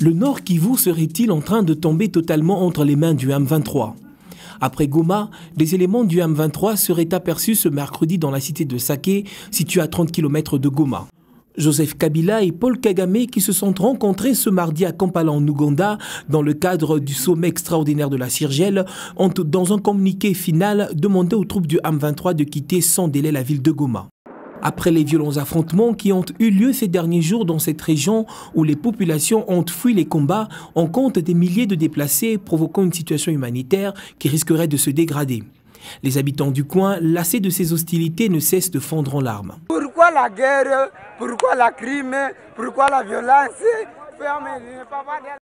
Le Nord Kivu serait-il en train de tomber totalement entre les mains du M23 Après Goma, les éléments du M23 seraient aperçus ce mercredi dans la cité de Saké, située à 30 km de Goma. Joseph Kabila et Paul Kagame qui se sont rencontrés ce mardi à Kampala en Ouganda dans le cadre du sommet extraordinaire de la Sirgel ont dans un communiqué final demandé aux troupes du M23 de quitter sans délai la ville de Goma après les violents affrontements qui ont eu lieu ces derniers jours dans cette région où les populations ont fui les combats, on compte des milliers de déplacés provoquant une situation humanitaire qui risquerait de se dégrader. Les habitants du coin, lassés de ces hostilités, ne cessent de fondre en larmes. Pourquoi la guerre Pourquoi la crime Pourquoi la violence